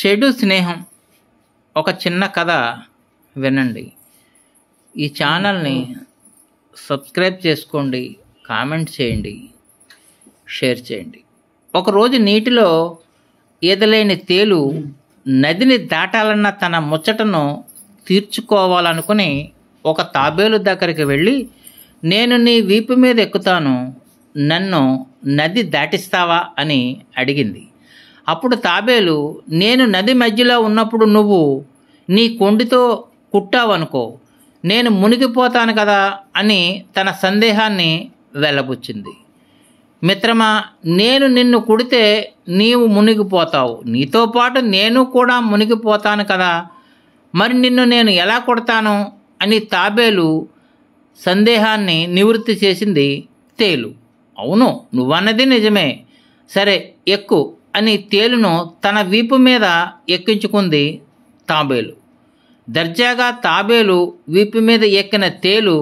చెడు స్నేహం ఒక చిన్న కథ వినండి ఈ ఛానల్ని సబ్స్క్రైబ్ చేసుకోండి కామెంట్ చేయండి షేర్ చేయండి ఒకరోజు నీటిలో ఈదలేని తేలు నదిని దాటాలన్న తన ముచ్చటను తీర్చుకోవాలనుకుని ఒక తాబేలు దగ్గరికి వెళ్ళి నేను నీ వీపు మీద ఎక్కుతాను నన్ను నది దాటిస్తావా అని అడిగింది అప్పుడు తాబేలు నేను నది మధ్యలో ఉన్నప్పుడు నువ్వు నీ కొండితో కుట్టావనుకో నేను మునిగిపోతాను కదా అని తన సందేహాన్ని వెళ్ళబుచ్చింది మిత్రమా నేను నిన్ను కుడితే నీవు మునిగిపోతావు నీతో పాటు నేను కూడా మునిగిపోతాను కదా మరి నిన్ను నేను ఎలా కొడతాను అని తాబేలు సందేహాన్ని నివృత్తి చేసింది తేలు అవును నువ్వన్నది నిజమే సరే ఎక్కువ అని తేలును తన వీపు మీద ఎక్కించుకుంది తాబేలు దర్జాగా తాబేలు వీపు మీద ఎక్కిన తేలు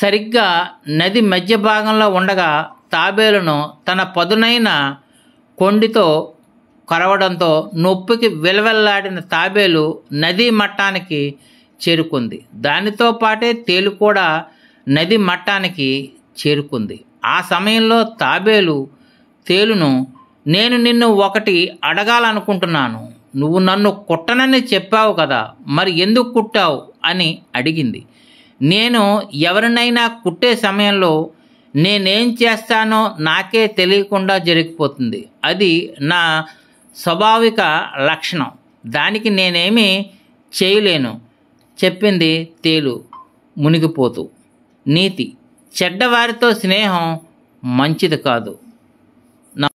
సరిగ్గా నది మధ్య భాగంలో ఉండగా తాబేలును తన పదునైన కొండితో కరవడంతో నొప్పికి విలవెల్లాడిన తాబేలు నదీ మట్టానికి చేరుకుంది దానితో పాటే తేలు కూడా నది మట్టానికి చేరుకుంది ఆ సమయంలో తాబేలు తేలును నేను నిన్ను ఒకటి అడగాలనుకుంటున్నాను నువ్వు నన్ను కుట్టనని చెప్పావు కదా మరి ఎందుకు కుట్టావు అని అడిగింది నేను ఎవరినైనా కుట్టే సమయంలో నేనేం చేస్తానో నాకే తెలియకుండా జరిగిపోతుంది అది నా స్వాభావిక లక్షణం దానికి నేనేమి చేయలేను చెప్పింది తేలు మునిగిపోతూ నీతి చెడ్డవారితో స్నేహం మంచిది కాదు